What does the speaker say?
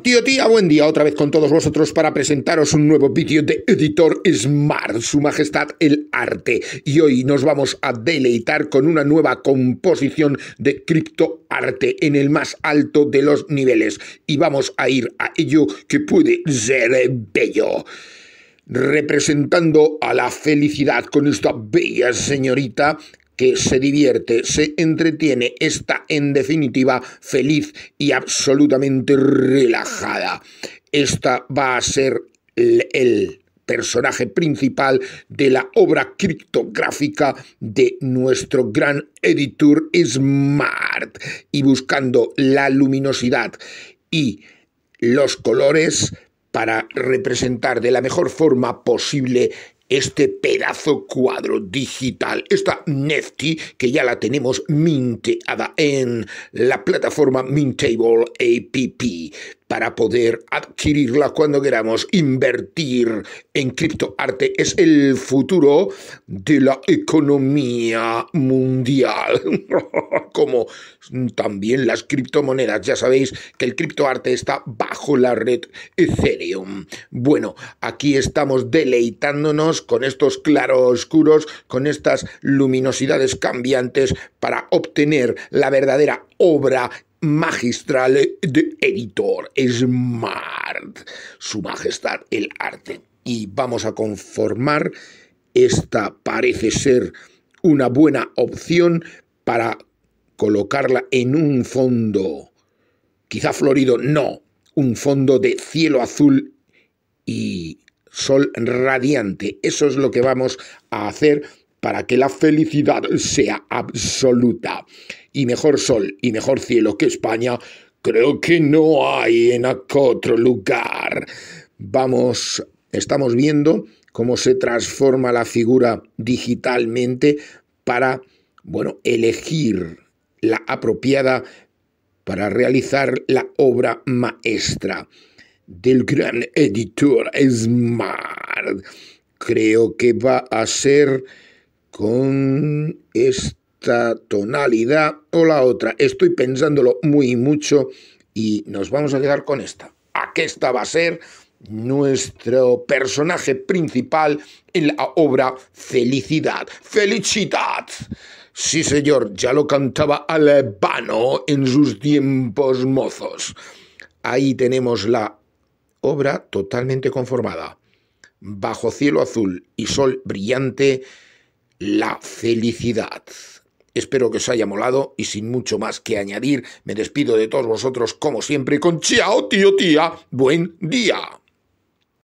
Tío, tía, buen día otra vez con todos vosotros para presentaros un nuevo vídeo de Editor Smart, su majestad el arte. Y hoy nos vamos a deleitar con una nueva composición de criptoarte en el más alto de los niveles. Y vamos a ir a ello que puede ser bello representando a la felicidad con esta bella señorita que se divierte, se entretiene, está en definitiva feliz y absolutamente relajada. Esta va a ser el, personaje principal de la obra criptográfica de nuestro gran editor Smart. Y buscando la luminosidad y los colores para representar de la mejor forma posible este pedazo cuadro digital, esta NFT que ya la tenemos minteada en la plataforma Mintable APP para poder adquirirla cuando queramos. Invertir en criptoarte es el futuro de la economía mundial, como también las criptomonedas. Ya sabéis que el criptoarte está bajo la red Ethereum. Bueno, aquí estamos deleitándonos con estos claroscuros, con estas luminosidades cambiantes para obtener la verdadera obra magistral de editor Smart, Su Majestad el Arte. Y vamos a conformar esta parece ser una buena opción para colocarla en un fondo, quizá florido, no, un fondo de cielo azul y sol radiante. Eso es lo que vamos a hacer para que la felicidad sea absoluta y mejor sol y mejor cielo que España, creo que no hay en otro lugar. Vamos, estamos viendo cómo se transforma la figura digitalmente para, bueno, elegir la apropiada para realizar la obra maestra del gran editor Smart. Creo que va a ser con este tonalidad o la otra. Estoy pensándolo muy mucho y nos vamos a quedar con esta. esta va a ser nuestro personaje principal en la obra Felicidad. Felicidad. Sí, señor, ya lo cantaba Albano en sus tiempos mozos. Ahí tenemos la obra totalmente conformada. Bajo cielo azul y sol brillante, la felicidad. Espero que os haya molado y sin mucho más que añadir, me despido de todos vosotros como siempre con chao tío tía, buen día.